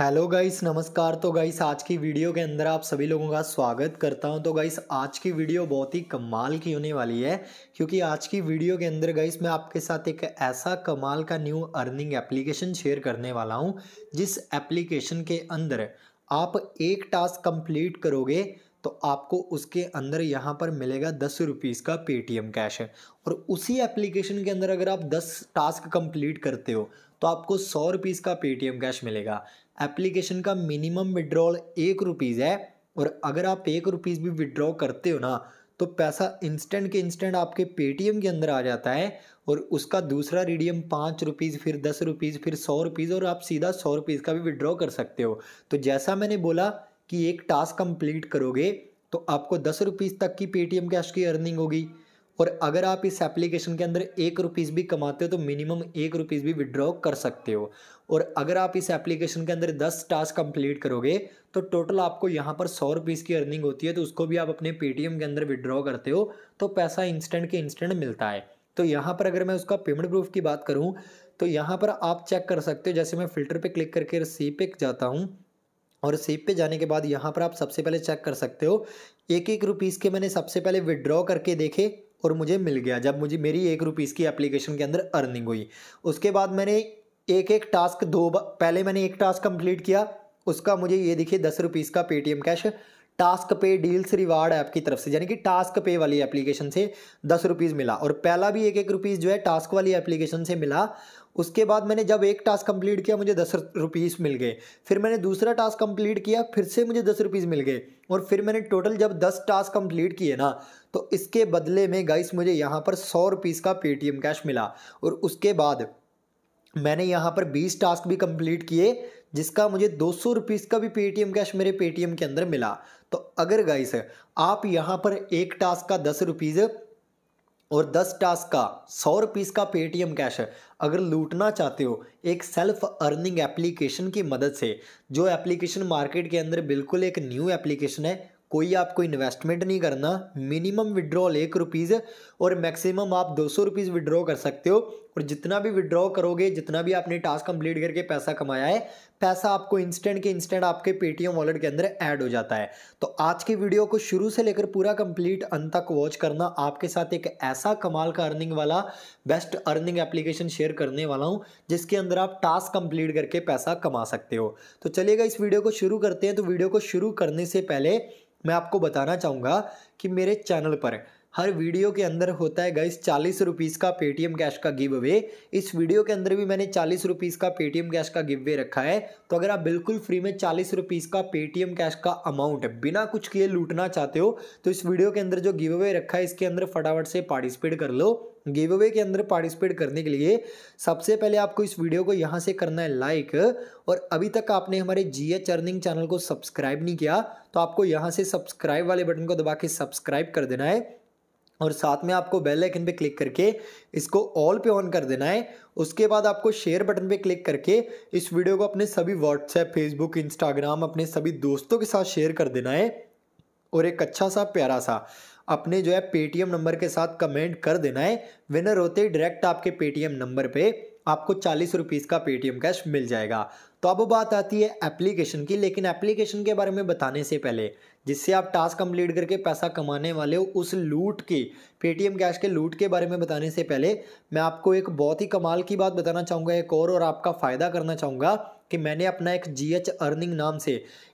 hello guys नमस्कार तो guys आज की वीडियो के अंदर आप सभी लोगों का स्वागत करता हूं तो गाइस आज की वीडियो बहुत ही कमाल की होने वाली है क्योंकि आज की वीडियो के अंदर गाइस मैं आपके साथ एक ऐसा कमाल का न्यू अर्निंग एप्लीकेशन शेयर करने वाला हूं जिस एप्लीकेशन के अंदर आप एक टास्क कंप्लीट करोगे तो आपको उसके अंदर यहाँ पर मिलेगा दस रुपीज़ का पेटीएम कैश और उसी एप्लीकेशन के अंदर अगर आप दस टास्क कंप्लीट करते हो तो आपको सौ रुपीज़ का पेटीएम कैश मिलेगा एप्लीकेशन का मिनिमम विड्रॉल एक रुपीज़ है और अगर आप एक रुपीज़ भी विड्रॉ करते हो ना तो पैसा इंस्टेंट के इंस्टेंट आपके पेटीएम के अंदर आ जाता है और उसका दूसरा रिडियम पाँच रुपीज़ फिर दस रुपीज़ फिर सौ रुपीज़ और आप सीधा सौ रुपीज़ का भी विड्रॉ कर सकते हो तो जैसा मैंने बोला कि एक टास्क कंप्लीट करोगे तो आपको दस रुपीज़ तक की पेटीएम कैश की अर्निंग होगी और अगर आप इस एप्लीकेशन के अंदर एक रुपीज़ भी कमाते हो तो मिनिमम एक रुपीज़ भी विड्रॉ कर सकते हो और अगर आप इस एप्लीकेशन के अंदर दस टास्क कंप्लीट करोगे तो टोटल आपको यहाँ पर सौ रुपीज़ की अर्निंग होती है तो उसको भी आप अपने पेटीएम के अंदर विड्रॉ करते हो तो पैसा इंस्टेंट के इंस्टेंट मिलता है तो यहाँ पर अगर मैं उसका पेमेंट प्रूफ की बात करूँ तो यहाँ पर आप चेक कर सकते हो जैसे मैं फ़िल्टर पर क्लिक करके रिसीप पे जाता हूँ और सीप पे जाने के बाद यहाँ पर आप सबसे पहले चेक कर सकते हो एक एक रुपीज़ के मैंने सबसे पहले विड्रॉ करके देखे और मुझे मिल गया जब मुझे मेरी एक रुपीज़ की एप्लीकेशन के अंदर अर्निंग हुई उसके बाद मैंने एक एक टास्क दो पहले मैंने एक टास्क कंप्लीट किया उसका मुझे ये दिखे दस रुपीज़ का पेटीएम कैश टास्क पे डील्स रिवार्ड ऐप की तरफ से यानी कि टास्क पे वाली एप्लीकेशन से दस रुपीज़ मिला और पहला भी एक एक रुपीज़ जो है टास्क वाली एप्लीकेशन से मिला उसके बाद मैंने जब एक टास्क कंप्लीट किया मुझे दस रुपीज़ मिल गए फिर मैंने दूसरा टास्क कंप्लीट किया फिर से मुझे दस रुपीज़ मिल गए और फिर मैंने टोटल जब दस टास्क कंप्लीट किए ना तो इसके बदले में गाइस मुझे यहाँ पर सौ रुपीज़ का पेटीएम कैश मिला और उसके बाद मैंने यहाँ पर बीस टास्क भी कंप्लीट किए जिसका मुझे दो सौ रुपीज़ का भी पेटीएम कैश मेरे पेटीएम के अंदर मिला तो अगर गाइस आप यहाँ पर एक टास्क का दस रुपीज़ और दस टास्क का सौ रुपीज़ का पेटीएम कैश अगर लूटना चाहते हो एक सेल्फ अर्निंग एप्लीकेशन की मदद से जो एप्लीकेशन मार्केट के अंदर बिल्कुल एक न्यू एप्लीकेशन है कोई आपको इन्वेस्टमेंट नहीं करना मिनिमम विड्रॉल एक रुपीज़ और मैक्सिमम आप दो सौ रुपीज़ विड्रॉ कर सकते हो और जितना भी विड्रॉ करोगे जितना भी आपने टास्क कंप्लीट करके पैसा कमाया है पैसा आपको इंस्टेंट के इंस्टेंट आपके पेटीएम वॉलेट के अंदर ऐड हो जाता है तो आज की वीडियो को शुरू से लेकर पूरा कंप्लीट अंत तक वॉच करना आपके साथ एक ऐसा कमाल का अर्निंग वाला बेस्ट अर्निंग एप्लीकेशन शेयर करने वाला हूँ जिसके अंदर आप टास्क कंप्लीट करके पैसा कमा सकते हो तो चलिएगा इस वीडियो को शुरू करते हैं तो वीडियो को शुरू करने से पहले मैं आपको बताना चाहूँगा कि मेरे चैनल पर हर वीडियो के अंदर होता है गाइस चालीस रुपीज़ का पेटीएम कैश का गिव अवे इस वीडियो के अंदर भी मैंने चालीस रुपीज़ का पेटीएम कैश का गिव अवे रखा है तो अगर आप बिल्कुल फ्री में चालीस रुपीज़ का पेटीएम कैश का अमाउंट बिना कुछ किए लूटना चाहते हो तो इस वीडियो के अंदर जो गिव अवे रखा है इसके अंदर फटाफट से पार्टिसिपेट कर लो गिव अवे के अंदर पार्टिसिपेट करने के लिए सबसे पहले आपको इस वीडियो को यहाँ से करना है लाइक और अभी तक आपने हमारे जी एच अर्निंग चैनल को सब्सक्राइब नहीं किया तो आपको यहाँ से सब्सक्राइब वाले बटन को दबा के सब्सक्राइब कर देना है और साथ में आपको बेल आइकन पे क्लिक करके इसको ऑल पे ऑन कर देना है उसके बाद आपको शेयर बटन पे क्लिक करके इस वीडियो को अपने सभी व्हाट्सएप फेसबुक इंस्टाग्राम अपने सभी दोस्तों के साथ शेयर कर देना है और एक अच्छा सा प्यारा सा अपने जो है पेटीएम नंबर के साथ कमेंट कर देना है विनर होते ही डायरेक्ट आपके पेटीएम नंबर पे आपको चालीस रुपीज़ का पेटीएम कैश मिल जाएगा तो अब बात आती है एप्लीकेशन की लेकिन एप्लीकेशन के बारे में बताने से पहले जिससे आप टास्क कंप्लीट करके पैसा कमाने वाले हो उस लूट के पेटीएम कैश के लूट के बारे में बताने से पहले मैं आपको एक बहुत ही कमाल की बात बताना चाहूँगा एक और और आपका फ़ायदा करना चाहूँगा कि मैंने अपना एक जी एच अर्निंग नाम से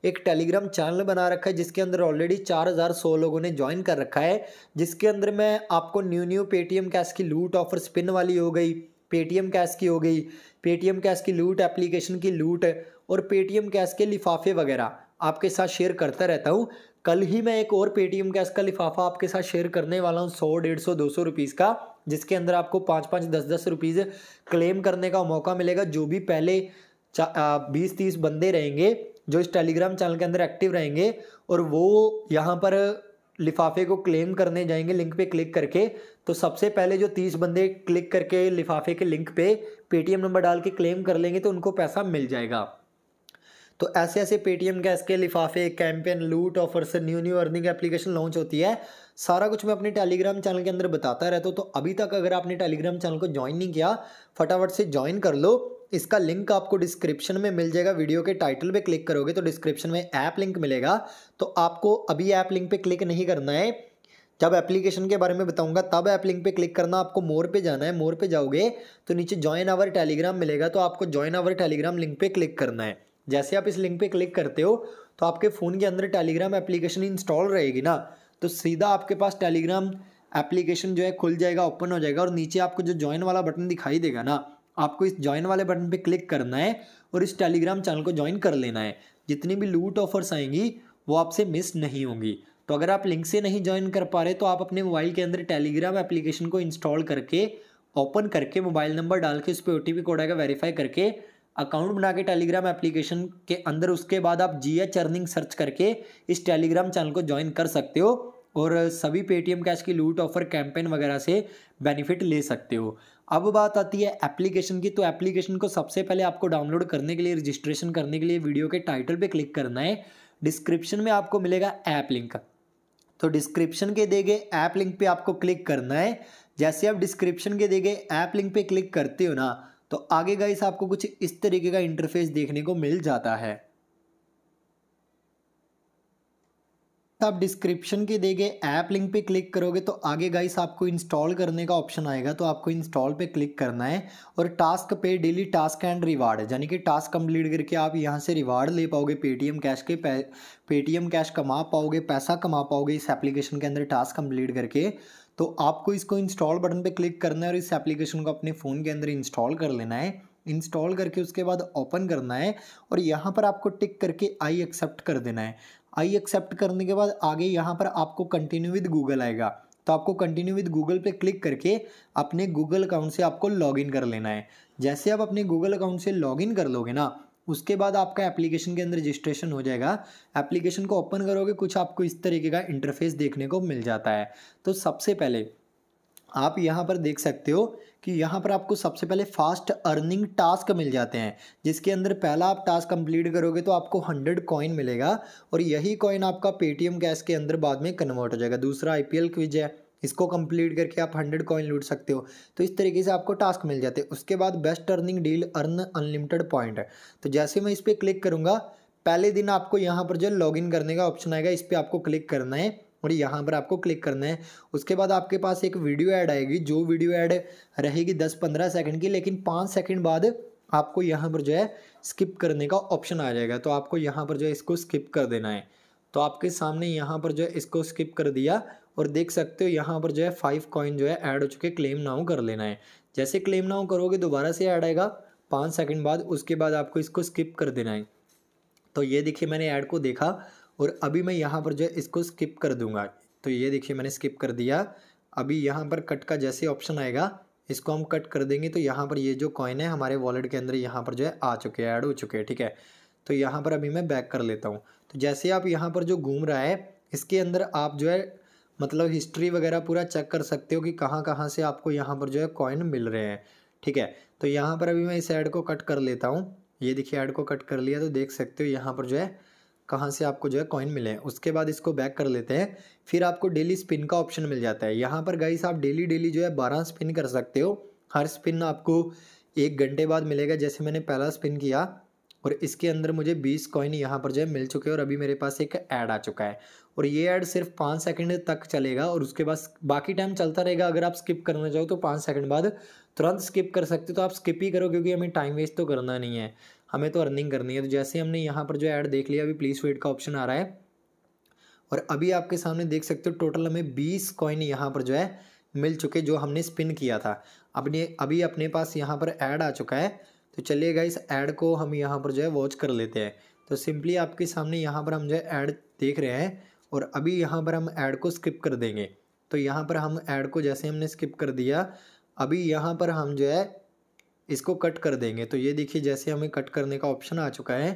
एक टेलीग्राम चैनल बना रखा है जिसके अंदर ऑलरेडी चार हज़ार सौ लोगों ने ज्वाइन कर रखा है जिसके अंदर मैं आपको न्यू न्यू पेटीएम कैश की लूट ऑफर स्पिन वाली हो गई पेटीएम कैश की हो गई पेटीएम कैश की लूट एप्लीकेशन की लूट और पेटीएम कैश के लिफाफे वगैरह आपके साथ शेयर करता रहता हूँ कल ही मैं एक और पेटीएम कैश का लिफाफा आपके साथ शेयर करने वाला हूँ सौ डेढ़ सौ दो सौ रुपीज़ का जिसके अंदर आपको पाँच पाँच दस दस रुपीज़ क्लेम करने का मौका मिलेगा जो भी पहले बीस तीस बंदे रहेंगे जो इस टेलीग्राम चैनल के अंदर एक्टिव रहेंगे और वो यहाँ पर लिफाफे को क्लेम करने जाएंगे लिंक पे क्लिक करके तो सबसे पहले जो तीस बंदे क्लिक करके लिफाफे के लिंक पे पेटीएम नंबर डाल के क्लेम कर लेंगे तो उनको पैसा मिल जाएगा तो ऐसे ऐसे पेटीएम गैस के लिफाफे कैंपेन लूट offers new new earning application launch होती है सारा कुछ मैं अपने टेलीग्राम चैनल के अंदर बताता रहता हूँ तो अभी तक अगर आपने टेलीग्राम चैनल को ज्वाइन नहीं किया फटाफट से ज्वाइन कर लो इसका लिंक आपको डिस्क्रिप्शन में मिल जाएगा वीडियो के टाइटल पे क्लिक करोगे तो डिस्क्रिप्शन में ऐप लिंक मिलेगा तो आपको अभी ऐप लिंक पे क्लिक नहीं करना है जब एप्लीकेशन के बारे में बताऊंगा तब ऐप लिंक पे क्लिक करना आपको मोर पे जाना है मोर पे जाओगे तो नीचे ज्वाइन आवर टेलीग्राम मिलेगा तो आपको ज्वाइन आवर टेलीग्राम लिंक पे क्लिक करना है जैसे आप इस लिंक पे क्लिक करते हो तो आपके फ़ोन के अंदर टेलीग्राम एप्लीकेशन इंस्टॉल रहेगी ना तो सीधा आपके पास टेलीग्राम एप्लीकेशन जो है खुल जाएगा ओपन हो जाएगा और नीचे आपको जो ज्वाइन वाला बटन दिखाई देगा ना आपको इस ज्वाइन वाले बटन पे क्लिक करना है और इस टेलीग्राम चैनल को ज्वाइन कर लेना है जितनी भी लूट ऑफर्स आएंगी वो आपसे मिस नहीं होंगी तो अगर आप लिंक से नहीं ज्वाइन कर पा रहे तो आप अपने मोबाइल के अंदर टेलीग्राम एप्लीकेशन को इंस्टॉल करके ओपन करके मोबाइल नंबर डाल के उस पर ओ टी पी कोड आएगा वेरीफाई करके अकाउंट बना के टेलीग्राम एप्लीकेशन के अंदर उसके बाद आप जी एच अर्निंग सर्च करके इस टेलीग्राम चैनल को ज्वाइन कर सकते हो और सभी पेटीएम कैश की लूट ऑफर कैंपेन वगैरह से बेनिफिट ले सकते हो अब बात आती है एप्लीकेशन की तो एप्लीकेशन को सबसे पहले आपको डाउनलोड करने के लिए रजिस्ट्रेशन करने के लिए वीडियो के टाइटल पे क्लिक करना है डिस्क्रिप्शन में आपको मिलेगा ऐप लिंक तो डिस्क्रिप्शन के देगे ऐप लिंक पे आपको क्लिक करना है जैसे आप डिस्क्रिप्शन के देगे ऐप लिंक पे क्लिक करते हो ना तो आगे गाइस आपको कुछ इस तरीके का इंटरफेस देखने को मिल जाता है आप डिस्क्रिप्शन के दिए गए ऐप लिंक पे क्लिक करोगे तो आगे गाइस आपको इंस्टॉल करने का ऑप्शन आएगा तो आपको इंस्टॉल पे क्लिक करना है और टास्क पे डेली टास्क एंड रिवार्ड यानी कि टास्क कंप्लीट करके आप यहाँ से रिवार्ड ले पाओगे पेटीएम कैश के पेटीएम कैश कमा पाओगे पैसा कमा पाओगे इस एप्लीकेशन के अंदर टास्क कंप्लीट करके तो आपको इसको इंस्टॉल बटन पर क्लिक करना है और इस एप्लीकेशन को अपने फ़ोन के अंदर इंस्टॉल कर लेना है इंस्टॉल करके उसके बाद ओपन करना है और यहाँ पर आपको टिक करके आई एक्सेप्ट कर देना है आई एक्सेप्ट करने के बाद आगे यहाँ पर आपको कंटिन्यू विद गूगल आएगा तो आपको कंटिन्यू विद गूगल पे क्लिक करके अपने गूगल अकाउंट से आपको लॉगिन कर लेना है जैसे आप अपने गूगल अकाउंट से लॉगिन कर लोगे ना उसके बाद आपका एप्लीकेशन के अंदर रजिस्ट्रेशन हो जाएगा एप्लीकेशन को ओपन करोगे कुछ आपको इस तरीके का इंटरफेस देखने को मिल जाता है तो सबसे पहले आप यहाँ पर देख सकते हो कि यहाँ पर आपको सबसे पहले फास्ट अर्निंग टास्क मिल जाते हैं जिसके अंदर पहला आप टास्क कंप्लीट करोगे तो आपको हंड्रेड कॉइन मिलेगा और यही कॉइन आपका पेटीएम कैश के अंदर बाद में कन्वर्ट हो जाएगा दूसरा आई पी क्विज है इसको कंप्लीट करके आप हंड्रेड कॉइन लूट सकते हो तो इस तरीके से आपको टास्क मिल जाते हैं उसके बाद best earning deal earn unlimited point है तो जैसे मैं इस पर क्लिक करूँगा पहले दिन आपको यहाँ पर जो लॉग करने का ऑप्शन आएगा इस पर आपको क्लिक करना है और यहाँ पर आपको क्लिक करना है उसके बाद आपके पास एक वीडियो ऐड आएगी जो वीडियो ऐड रहेगी दस पंद्रह सेकंड की लेकिन पाँच सेकंड बाद आपको यहाँ पर जो है स्किप करने का ऑप्शन आ जाएगा तो आपको यहाँ पर जो है इसको स्किप कर देना है तो आपके सामने यहाँ पर जो है इसको स्किप कर दिया और देख सकते हो यहाँ पर जो है फाइव कॉइन जो है ऐड हो चुके क्लेम नाउ कर लेना है जैसे क्लेम नाउ करोगे दोबारा से ऐड आएगा पाँच सेकंड बाद उसके बाद आपको इसको स्किप कर देना है तो ये देखिए मैंने ऐड को देखा और अभी मैं यहाँ पर जो है इसको स्किप कर दूँगा तो ये देखिए मैंने स्किप कर दिया अभी यहाँ पर कट का जैसे ऑप्शन आएगा इसको हम कट कर देंगे तो यहाँ पर ये जो कॉइन है हमारे वॉलेट के अंदर यहाँ पर जो है आ चुके हैं ऐड हो चुके हैं ठीक है तो यहाँ पर अभी मैं बैक कर लेता हूँ तो जैसे आप यहाँ पर जो घूम रहा है इसके अंदर आप जो है मतलब हिस्ट्री वगैरह पूरा चेक कर सकते हो कि कहाँ कहाँ से आपको यहाँ पर जो है कॉइन मिल रहे हैं ठीक है तो यहाँ पर अभी मैं इस ऐड को कट कर लेता हूँ ये देखिए ऐड को कट कर लिया तो देख सकते हो यहाँ पर जो है कहाँ से आपको जो है कॉइन मिले हैं उसके बाद इसको बैक कर लेते हैं फिर आपको डेली स्पिन का ऑप्शन मिल जाता है यहाँ पर गाइस आप डेली डेली जो है बारह स्पिन कर सकते हो हर स्पिन आपको एक घंटे बाद मिलेगा जैसे मैंने पहला स्पिन किया और इसके अंदर मुझे बीस कॉइन यहाँ पर जो है मिल चुके हैं और अभी मेरे पास एक ऐड आ चुका है और ये ऐड सिर्फ पाँच सेकंड तक चलेगा और उसके बाद बाकी टाइम चलता रहेगा अगर आप स्किप करना चाहो तो पाँच सेकंड बाद तुरंत स्किप कर सकते हो तो आप स्किप ही करो क्योंकि हमें टाइम वेस्ट तो करना नहीं है हमें तो अर्निंग करनी है तो जैसे हमने यहाँ पर जो ऐड देख लिया अभी प्लीज़ वेट का ऑप्शन आ रहा है और अभी आपके सामने देख सकते हो टोटल हमें बीस कॉइन यहाँ पर जो है मिल चुके जो हमने स्पिन किया था अपने अभी अपने पास यहाँ पर ऐड आ चुका है तो चलिएगा इस ऐड को हम यहाँ पर जो है वॉच कर लेते हैं तो सिंपली आपके सामने यहाँ पर हम जो है ऐड देख रहे हैं और अभी यहाँ पर हम ऐड को स्किप कर देंगे तो यहाँ पर हम ऐड को जैसे हमने स्किप कर दिया अभी यहाँ पर हम जो है इसको कट कर देंगे तो ये देखिए जैसे हमें कट करने का ऑप्शन आ चुका है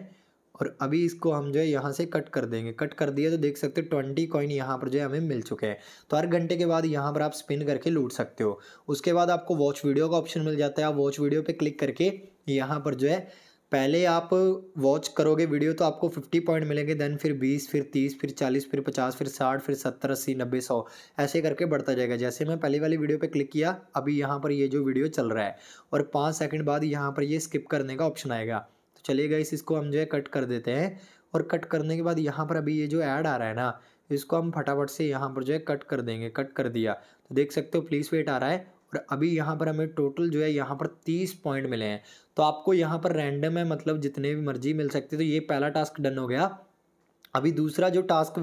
और अभी इसको हम जो है यहाँ से कट कर देंगे कट कर दिया तो देख सकते हो ट्वेंटी कॉइन यहाँ पर जो है हमें मिल चुके हैं तो हर घंटे के बाद यहाँ पर आप स्पिन करके लूट सकते हो उसके बाद आपको वॉच वीडियो का ऑप्शन मिल जाता है आप वॉच वीडियो पर क्लिक करके यहाँ पर जो है पहले आप वॉच करोगे वीडियो तो आपको 50 पॉइंट मिलेंगे देन फिर 20 फिर 30 फिर 40 फिर 50 फिर 60 फिर 70 अस्सी नब्बे सौ ऐसे करके बढ़ता जाएगा जैसे मैं पहली वाली वीडियो पे क्लिक किया अभी यहाँ पर ये जो वीडियो चल रहा है और पाँच सेकंड बाद यहाँ पर ये स्किप करने का ऑप्शन आएगा तो चलिएगा इस इसको हम जो है कट कर देते हैं और कट करने के बाद यहाँ पर अभी ये जो ऐड आ रहा है ना इसको हम फटाफट से यहाँ पर जो है कट कर देंगे कट कर दिया तो देख सकते हो प्लीज़ वेट आ रहा है और अभी यहाँ पर हमें टोटल जो है यहाँ पर तीस पॉइंट मिले हैं तो आपको यहाँ पर रैंडम है मतलब जितने भी मर्जी मिल सकते तो ये पहला टास्क डन हो गया अभी दूसरा जो टास्क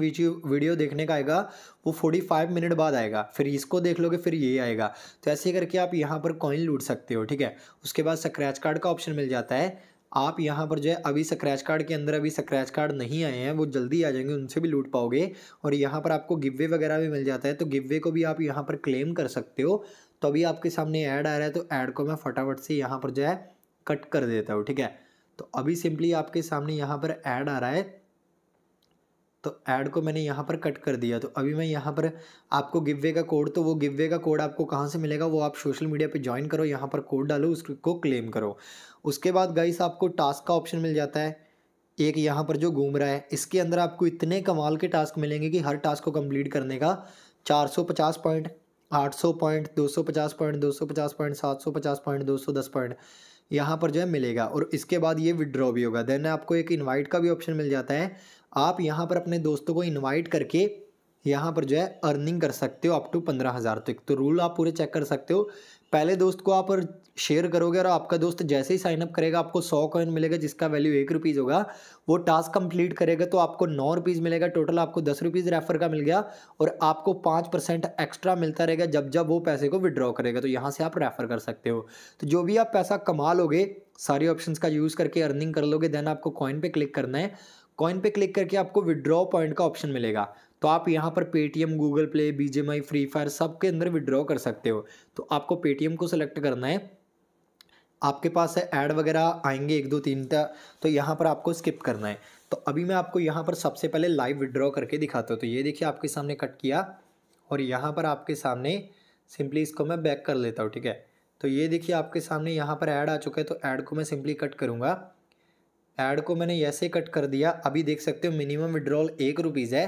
वीडियो देखने का आएगा वो फोर्टी फाइव मिनट बाद आएगा फिर इसको देख लोगे फिर ये आएगा तो ऐसे करके आप यहाँ पर कॉइन लूट सकते हो ठीक है उसके बाद स्क्रैच कार्ड का ऑप्शन मिल जाता है आप यहाँ पर जो है अभी स्क्रैच कार्ड के अंदर अभी स्क्रैच कार्ड नहीं आए हैं वो जल्दी आ जाएंगे उनसे भी लूट पाओगे और यहाँ पर आपको गिवे वगैरह भी मिल जाता है तो गिवे को भी आप यहाँ पर क्लेम कर सकते हो तो अभी आपके सामने ऐड आ रहा है तो ऐड को मैं फटाफट से यहाँ पर जो है कट कर देता हूँ ठीक है तो अभी सिंपली आपके सामने यहाँ पर ऐड आ रहा है तो ऐड को मैंने यहाँ पर कट कर दिया तो अभी मैं यहाँ पर आपको गिववे का कोड तो वो गिववे का कोड आपको कहाँ से मिलेगा वो आप सोशल मीडिया पे ज्वाइन करो यहाँ पर कोड डालो उसको क्लेम करो उसके बाद गाइस आपको टास्क का ऑप्शन मिल जाता है एक यहाँ पर जो घूम रहा है इसके अंदर आपको इतने कमाल के टास्क मिलेंगे कि हर टास्क को कम्प्लीट करने का चार पॉइंट आठ सौ पॉइंट दो सौ पचास पॉइंट दो सौ पचास पॉइंट सात सौ पचास पॉइंट दो सौ दस पॉइंट यहाँ पर जो है मिलेगा और इसके बाद ये विड्रॉ भी होगा देन आपको एक इनवाइट का भी ऑप्शन मिल जाता है आप यहाँ पर अपने दोस्तों को इनवाइट करके यहाँ पर जो है अर्निंग कर सकते हो अप टू पंद्रह हज़ार तक तो रूल तो आप पूरे चेक कर सकते हो पहले दोस्त को आप शेयर करोगे और आपका दोस्त जैसे ही साइनअप करेगा आपको सौ कॉइन मिलेगा जिसका वैल्यू एक रुपीज़ होगा वो टास्क कंप्लीट करेगा तो आपको नौ रुपीज़ मिलेगा टोटल आपको दस रुपीज़ रेफर का मिल गया और आपको पाँच परसेंट एक्स्ट्रा मिलता रहेगा जब जब वो पैसे को विड्रॉ करेगा तो यहाँ से आप रेफ़र कर सकते हो तो जो भी आप पैसा कमा लोगे सारे ऑप्शन का यूज़ करके अर्निंग कर लोगे देन आपको कॉइन पर क्लिक करना है कॉइन पे क्लिक करके आपको विड्रॉ पॉइंट का ऑप्शन मिलेगा तो आप यहाँ पर Paytm Google play B J my free fire सब के अंदर विड्रॉ कर सकते हो तो आपको पेटीएम को सेलेक्ट करना है आपके पास है ऐड वगैरह आएंगे एक दो तीन तक तो यहाँ पर आपको स्किप करना है तो अभी मैं आपको यहाँ पर सबसे पहले लाइव विड्रॉ करके दिखाता हूँ तो ये देखिए आपके सामने कट किया और यहाँ पर आपके सामने सिंपली इसको मैं बैक कर लेता हूँ ठीक है तो ये देखिए आपके सामने यहाँ पर ऐड आ चुका है तो ऐड को मैं सिंपली कट करूँगा ऐड को मैंने ऐसे कट कर दिया अभी देख सकते हो मिनिमम विड्रॉल एक रुपीज़ है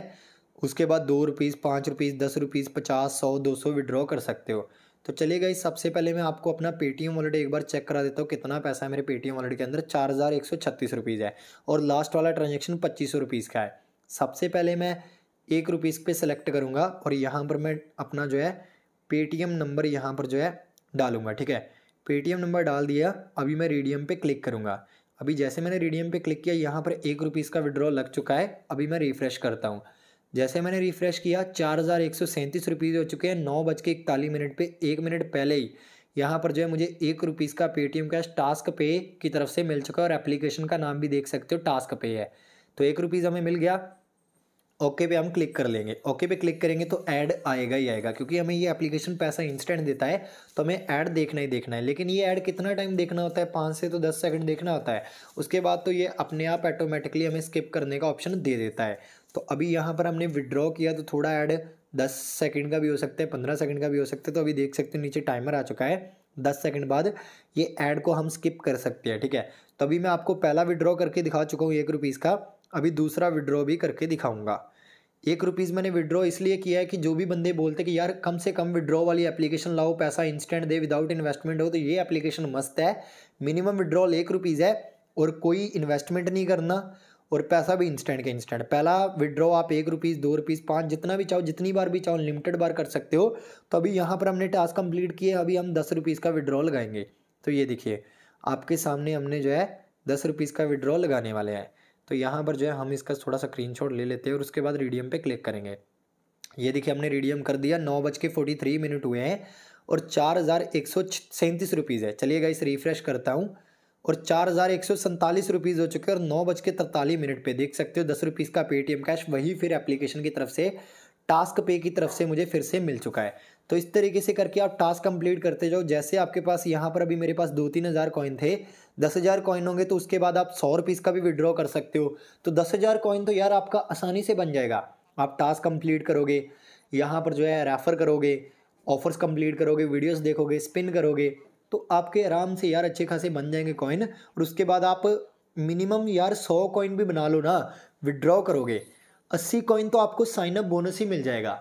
उसके बाद दो रुपीज़ पाँच रुपीज़ दस रुपीज़ पचास सौ दो सौ विड्रॉ कर सकते हो तो चलिए इस सबसे पहले मैं आपको अपना पेटीएम वॉलेट एक बार चेक करा देता हूँ कितना पैसा है मेरे पेटीएम वॉलेट के अंदर चार हज़ार एक सौ छत्तीस रुपीज़ है और लास्ट वाला ट्रांजेक्शन पच्चीस सौ रुपीज़ का है सबसे पहले मैं एक रुपीज़ पे सेलेक्ट करूँगा और यहाँ पर मैं अपना जो है पेटीएम नंबर यहाँ पर जो है डालूंगा ठीक है पेटीएम नंबर डाल दिया अभी मैं रेडियम पे क्लिक करूँगा अभी जैसे मैंने रेडियम पे क्लिक किया यहाँ पर एक रुपीज़ का विड्रॉ लग चुका है अभी मैं रिफ़्रेश करता हूँ जैसे मैंने रिफ़्रेश किया चार हज़ार एक सौ सैंतीस रुपीज़ हो चुके हैं नौ बज के इकतालीस मिनट पे एक मिनट पहले ही यहाँ पर जो है मुझे एक रुपीज़ का पेटीएम कैश टास्क पे की तरफ से मिल चुका है और एप्लीकेशन का नाम भी देख सकते हो टास्क पे है तो एक रुपीज़ हमें मिल गया ओके पे हम क्लिक कर लेंगे ओके पे क्लिक करेंगे तो ऐड आएगा ही आएगा क्योंकि हमें ये एप्लीकेशन पैसा इंस्टेंट देता है तो हमें ऐड देखना ही देखना है लेकिन ये ऐड कितना टाइम देखना होता है पाँच से तो दस सेकंड देखना होता है उसके बाद तो ये अपने आप ऑटोमेटिकली हमें स्किप करने का ऑप्शन दे देता है तो अभी यहाँ पर हमने विड्रॉ किया तो थोड़ा ऐड दस सेकंड का भी हो सकता है पंद्रह सेकंड का भी हो सकता है तो अभी देख सकते हो नीचे टाइमर आ चुका है दस सेकंड बाद ये ऐड को हम स्किप कर सकते हैं ठीक है तो अभी मैं आपको पहला विड्रॉ करके दिखा चुका हूँ एक रुपीज़ का अभी दूसरा विड्रॉ भी करके दिखाऊंगा एक रुपीज़ मैंने विड्रॉ इसलिए किया है कि जो भी बंदे बोलते हैं कि यार कम से कम विड्रॉ वाली एप्लीकेशन लाओ पैसा इंस्टेंट दे विदाउट इन्वेस्टमेंट हो तो ये एप्लीकेशन मस्त है मिनिमम विड्रॉल एक रुपीज़ है और कोई इन्वेस्टमेंट नहीं करना और पैसा भी इंस्टेंट के इंस्टेंट पहला विड्रॉ आप एक रुपीज़ दो रुपीज़ पाँच जितना भी चाहो जितनी बार भी चाहो लिमिटेड बार कर सकते हो तो अभी यहाँ पर हमने टास्क कंप्लीट किए अभी हम दस रुपीज़ का विड्रॉ लगाएंगे तो ये देखिए आपके सामने हमने जो है दस रुपीज़ का विड्रॉ लगाने वाले हैं तो यहाँ पर जो है हम इसका थोड़ा सा स्क्रीन ले लेते हैं और उसके बाद रीडियम पर क्लिक करेंगे ये देखिए हमने रीडियम कर दिया नौ बज के फोर्टी थ्री मिनट हुए हैं और चार हज़ार एक सौ सैंतीस रुपीज़ है चलिएगा इस रिफ़्रेश करता हूँ और चार हज़ार एक सौ सैंतालीस रुपीज़ हो चुके हैं और नौ बज के तरतालीस मिनट पे देख सकते हो दस रुपीज़ का पेटीएम कैश वही फिर एप्लीकेशन की तरफ से टास्क पे की तरफ से मुझे फिर से मिल चुका है तो इस तरीके से करके आप टास्क कंप्लीट करते जाओ जैसे आपके पास यहाँ पर अभी मेरे पास दो तीन हज़ार कॉइन थे दस हज़ार कॉइन होंगे तो उसके बाद आप सौ रुपीज़ का भी विड्रॉ कर सकते हो तो दस हज़ार कॉइन तो यार आपका आसानी से बन जाएगा आप टास्क कंप्लीट करोगे यहाँ पर जो है रेफ़र करोगे ऑफर्स कंप्लीट करोगे वीडियोस देखोगे स्पिन करोगे तो आपके आराम से यार अच्छे खासे बन जाएंगे कॉइन और उसके बाद आप मिनिमम यार सौ कॉइन भी बना लो ना विड्रॉ करोगे अस्सी कॉइन तो आपको साइनअप बोनस ही मिल जाएगा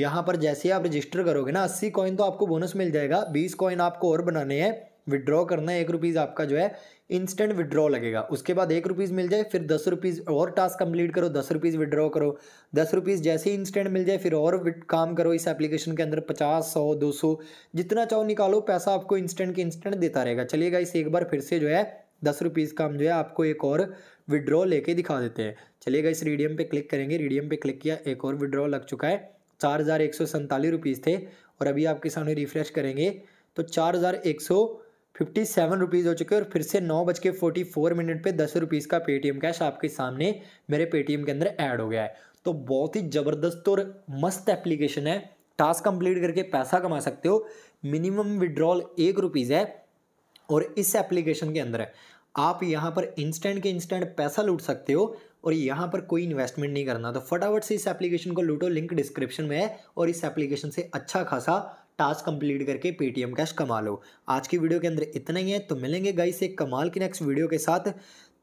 यहाँ पर जैसे ही आप रजिस्टर करोगे ना अस्सी कॉइन तो आपको बोनस मिल जाएगा बीस कॉइन आपको और बनाने हैं विड्रॉ करना है एक रुपीज़ आपका जो है इंस्टेंट विड्रॉ लगेगा उसके बाद एक रुपीज़ मिल जाए फिर दस रुपीज़ और टास्क कंप्लीट करो दस रुपीज़ विड्रॉ करो दस रुपीज़ जैसे ही इंस्टेंट मिल जाए फिर और काम करो इस एप्लीकेशन के अंदर पचास सौ दो सौ जितना चाहो निकालो पैसा आपको इंस्टेंट के इंस्टेंट देता रहेगा चलिएगा इस एक बार फिर से जो है दस रुपीज़ का हम जो है आपको एक और विड्रॉ लेके दिखा देते हैं चलिएगा इस रीडियम पर क्लिक करेंगे रीडियम पर क्लिक किया एक और विड्रॉ लग चुका है चार हज़ार एक सौ सैंतालीस रुपीज़ थे और अभी आपके सामने रिफ़्रेश करेंगे तो चार हज़ार एक सौ फिफ्टी सेवन रुपीज़ हो चुके और फिर से नौ बज के फोर्टी फोर मिनट पर दस रुपीज़ का पेटीएम कैश आपके सामने मेरे पेटीएम के अंदर ऐड हो गया है तो बहुत ही ज़बरदस्त और मस्त एप्लीकेशन है टास्क कंप्लीट करके पैसा कमा सकते हो मिनिमम विड्रॉल एक रुपीज़ है और इस एप्लीकेशन के अंदर आप यहाँ पर इंस्टेंट के इंस्टेंट पैसा लूट सकते हो और यहाँ पर कोई इन्वेस्टमेंट नहीं करना तो फटाफट से इस एप्लीकेशन को लूटो लिंक डिस्क्रिप्शन में है और इस एप्लीकेशन से अच्छा खासा टास्क कंप्लीट करके पेटीएम कैश कमा लो आज की वीडियो के अंदर इतना ही है तो मिलेंगे गाइस एक कमाल की नेक्स्ट वीडियो के साथ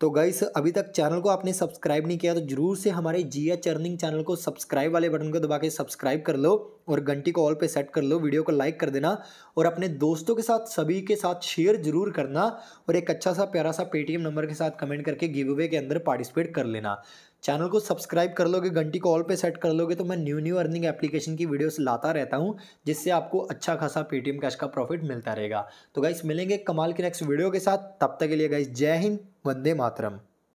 तो गाइस अभी तक चैनल को आपने सब्सक्राइब नहीं किया तो जरूर से हमारे जिया चर्निंग चैनल को सब्सक्राइब वाले बटन को दबा के सब्सक्राइब कर लो और घंटी को ऑल पे सेट कर लो वीडियो को लाइक कर देना और अपने दोस्तों के साथ सभी के साथ शेयर जरूर करना और एक अच्छा सा प्यारा सा पेटीएम नंबर के साथ कमेंट करके गिव अवे के अंदर पार्टिसिपेट कर लेना चैनल को सब्सक्राइब कर लोगे घंटी को ऑल पे सेट कर लोगे तो मैं न्यू न्यू अर्निंग एप्लीकेशन की वीडियोस लाता रहता हूँ जिससे आपको अच्छा खासा पेटीएम कैश का प्रॉफिट मिलता रहेगा तो गाइस मिलेंगे कमाल के नेक्स्ट वीडियो के साथ तब तक के लिए गाइस जय हिंद वंदे मातरम